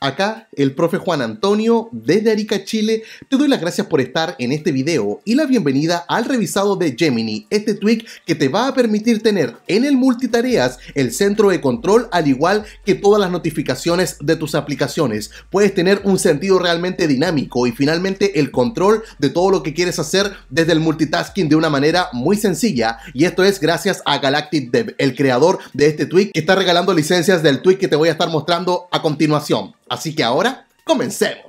Acá el profe Juan Antonio desde Arica, Chile. Te doy las gracias por estar en este video y la bienvenida al revisado de Gemini, este tweak que te va a permitir tener en el multitareas el centro de control al igual que todas las notificaciones de tus aplicaciones. Puedes tener un sentido realmente dinámico y finalmente el control de todo lo que quieres hacer desde el multitasking de una manera muy sencilla y esto es gracias a Galactic Dev, el creador de este tweak que está regalando licencias del tweak que te voy a estar mostrando a continuación. Así que ahora, comencemos.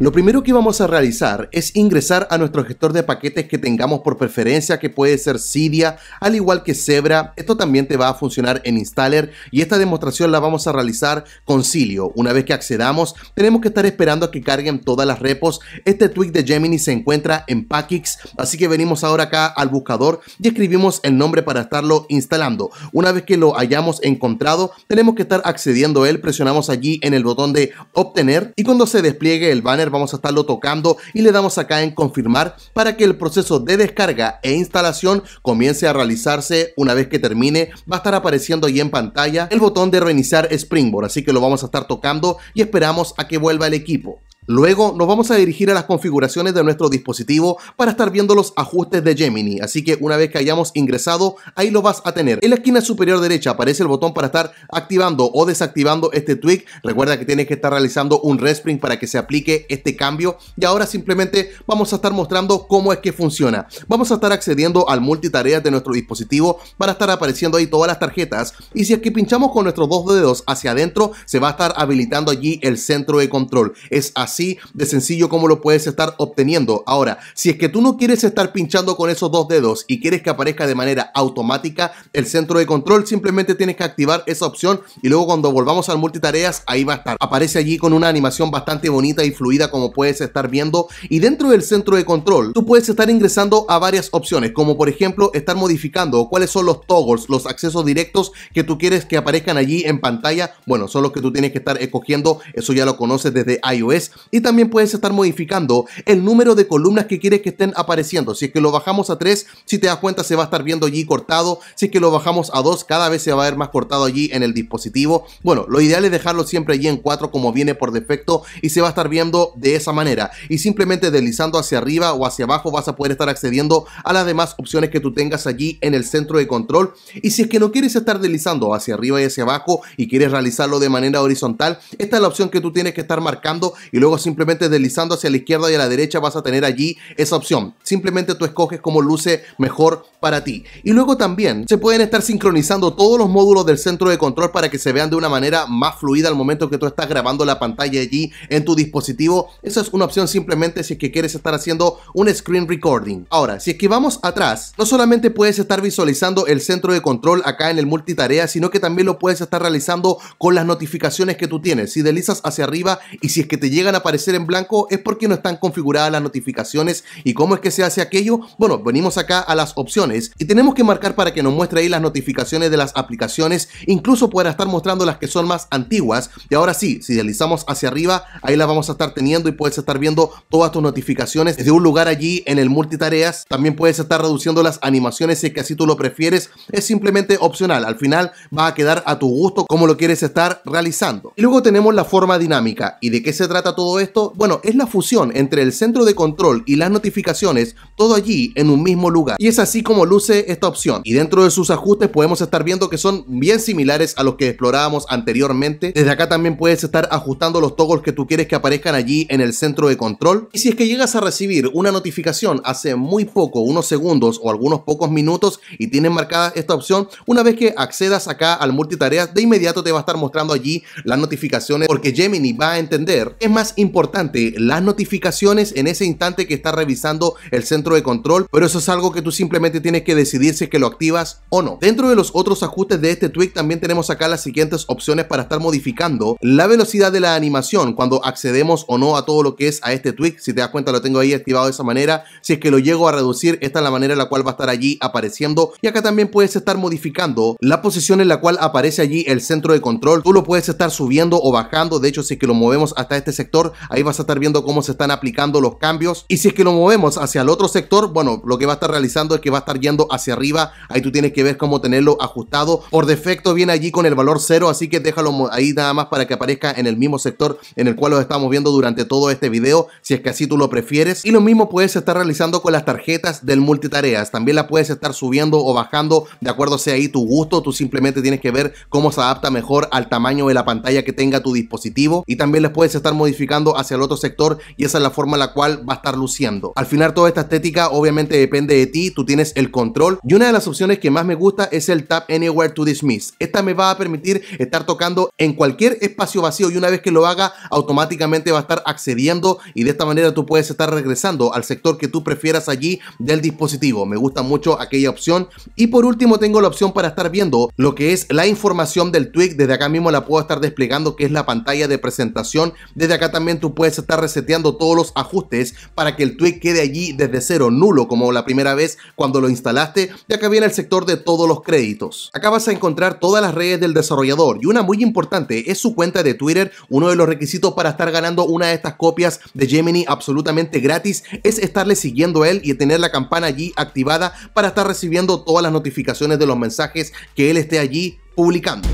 Lo primero que vamos a realizar es ingresar a nuestro gestor de paquetes que tengamos por preferencia, que puede ser Cydia, al igual que Zebra. Esto también te va a funcionar en Installer y esta demostración la vamos a realizar con Cilio. Una vez que accedamos, tenemos que estar esperando a que carguen todas las repos. Este tweak de Gemini se encuentra en Packix, así que venimos ahora acá al buscador y escribimos el nombre para estarlo instalando. Una vez que lo hayamos encontrado, tenemos que estar accediendo a él, presionamos allí en el botón de obtener y cuando se despliegue el banner vamos a estarlo tocando y le damos acá en confirmar para que el proceso de descarga e instalación comience a realizarse una vez que termine va a estar apareciendo ahí en pantalla el botón de reiniciar Springboard así que lo vamos a estar tocando y esperamos a que vuelva el equipo Luego nos vamos a dirigir a las configuraciones de nuestro dispositivo para estar viendo los ajustes de Gemini, así que una vez que hayamos ingresado, ahí lo vas a tener. En la esquina superior derecha aparece el botón para estar activando o desactivando este tweak. Recuerda que tienes que estar realizando un respring para que se aplique este cambio y ahora simplemente vamos a estar mostrando cómo es que funciona. Vamos a estar accediendo al multitarea de nuestro dispositivo, para estar apareciendo ahí todas las tarjetas y si es que pinchamos con nuestros dos dedos hacia adentro, se va a estar habilitando allí el centro de control. Es así así de sencillo como lo puedes estar obteniendo. Ahora, si es que tú no quieres estar pinchando con esos dos dedos y quieres que aparezca de manera automática el centro de control, simplemente tienes que activar esa opción y luego cuando volvamos al multitareas, ahí va a estar. Aparece allí con una animación bastante bonita y fluida como puedes estar viendo y dentro del centro de control, tú puedes estar ingresando a varias opciones, como por ejemplo estar modificando cuáles son los toggles, los accesos directos que tú quieres que aparezcan allí en pantalla. Bueno, son los que tú tienes que estar escogiendo, eso ya lo conoces desde iOS y también puedes estar modificando el número de columnas que quieres que estén apareciendo. Si es que lo bajamos a 3, si te das cuenta se va a estar viendo allí cortado. Si es que lo bajamos a 2, cada vez se va a ver más cortado allí en el dispositivo. Bueno, lo ideal es dejarlo siempre allí en 4 como viene por defecto y se va a estar viendo de esa manera. Y simplemente deslizando hacia arriba o hacia abajo vas a poder estar accediendo a las demás opciones que tú tengas allí en el centro de control. Y si es que no quieres estar deslizando hacia arriba y hacia abajo y quieres realizarlo de manera horizontal, esta es la opción que tú tienes que estar marcando y luego simplemente deslizando hacia la izquierda y a la derecha vas a tener allí esa opción. Simplemente tú escoges cómo luce mejor para ti. Y luego también se pueden estar sincronizando todos los módulos del centro de control para que se vean de una manera más fluida al momento que tú estás grabando la pantalla allí en tu dispositivo. Esa es una opción simplemente si es que quieres estar haciendo un screen recording. Ahora, si es que vamos atrás, no solamente puedes estar visualizando el centro de control acá en el multitarea, sino que también lo puedes estar realizando con las notificaciones que tú tienes. Si deslizas hacia arriba y si es que te llegan a aparecer en blanco es porque no están configuradas las notificaciones y cómo es que se hace aquello. Bueno, venimos acá a las opciones y tenemos que marcar para que nos muestre ahí las notificaciones de las aplicaciones, incluso podrá estar mostrando las que son más antiguas y ahora sí, si deslizamos hacia arriba, ahí las vamos a estar teniendo y puedes estar viendo todas tus notificaciones desde un lugar allí en el multitareas, también puedes estar reduciendo las animaciones si es que así tú lo prefieres, es simplemente opcional, al final va a quedar a tu gusto como lo quieres estar realizando. Y luego tenemos la forma dinámica y de qué se trata todo esto, bueno, es la fusión entre el centro de control y las notificaciones, todo allí en un mismo lugar. Y es así como luce esta opción. Y dentro de sus ajustes podemos estar viendo que son bien similares a los que explorábamos anteriormente. Desde acá también puedes estar ajustando los toggles que tú quieres que aparezcan allí en el centro de control. Y si es que llegas a recibir una notificación hace muy poco, unos segundos o algunos pocos minutos y tienes marcada esta opción, una vez que accedas acá al multitareas, de inmediato te va a estar mostrando allí las notificaciones porque Gemini va a entender. Es más importante, las notificaciones en ese instante que está revisando el centro de control, pero eso es algo que tú simplemente tienes que decidir si es que lo activas o no. Dentro de los otros ajustes de este tweak también tenemos acá las siguientes opciones para estar modificando la velocidad de la animación cuando accedemos o no a todo lo que es a este tweak. Si te das cuenta lo tengo ahí activado de esa manera. Si es que lo llego a reducir, esta es la manera en la cual va a estar allí apareciendo. Y acá también puedes estar modificando la posición en la cual aparece allí el centro de control. Tú lo puedes estar subiendo o bajando. De hecho, si es que lo movemos hasta este sector, ahí vas a estar viendo cómo se están aplicando los cambios. Y si es que lo movemos hacia el otro sector, bueno, lo que va a estar realizando es que va a estar yendo hacia arriba. Ahí tú tienes que ver cómo tenerlo ajustado. Por defecto viene allí con el valor cero, así que déjalo ahí nada más para que aparezca en el mismo sector en el cual lo estamos viendo durante todo este video, si es que así tú lo prefieres. Y lo mismo puedes estar realizando con las tarjetas del multitareas. También las puedes estar subiendo o bajando de acuerdo sea ahí tu gusto. Tú simplemente tienes que ver cómo se adapta mejor al tamaño de la pantalla que tenga tu dispositivo. Y también les puedes estar modificando hacia el otro sector y esa es la forma en la cual va a estar luciendo. Al final toda esta estética obviamente depende de ti, tú tienes el control y una de las opciones que más me gusta es el Tap Anywhere to Dismiss. Esta me va a permitir estar tocando en cualquier espacio vacío y una vez que lo haga automáticamente va a estar accediendo y de esta manera tú puedes estar regresando al sector que tú prefieras allí del dispositivo. Me gusta mucho aquella opción y por último tengo la opción para estar viendo lo que es la información del tweet Desde acá mismo la puedo estar desplegando que es la pantalla de presentación. Desde acá también tú puedes estar reseteando todos los ajustes para que el tweet quede allí desde cero, nulo, como la primera vez cuando lo instalaste, ya que viene el sector de todos los créditos. Acá vas a encontrar todas las redes del desarrollador y una muy importante es su cuenta de Twitter. Uno de los requisitos para estar ganando una de estas copias de Gemini absolutamente gratis es estarle siguiendo a él y tener la campana allí activada para estar recibiendo todas las notificaciones de los mensajes que él esté allí publicando.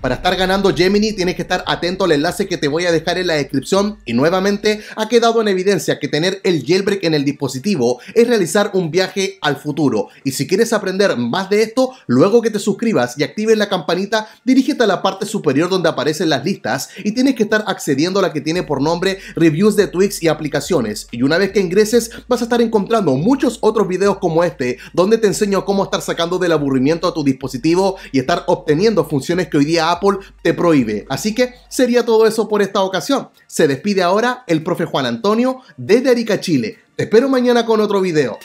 Para estar ganando Gemini tienes que estar atento al enlace que te voy a dejar en la descripción y nuevamente ha quedado en evidencia que tener el jailbreak en el dispositivo es realizar un viaje al futuro y si quieres aprender más de esto, luego que te suscribas y actives la campanita, dirígete a la parte superior donde aparecen las listas y tienes que estar accediendo a la que tiene por nombre reviews de Twix y aplicaciones y una vez que ingreses vas a estar encontrando muchos otros videos como este donde te enseño cómo estar sacando del aburrimiento a tu dispositivo y estar obteniendo funciones que hoy día Apple te prohíbe. Así que sería todo eso por esta ocasión. Se despide ahora el profe Juan Antonio desde Arica, Chile. Te espero mañana con otro video.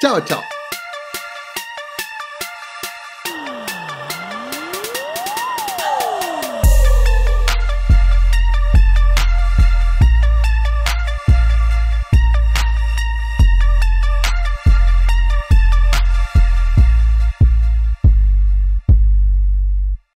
Chao, chao.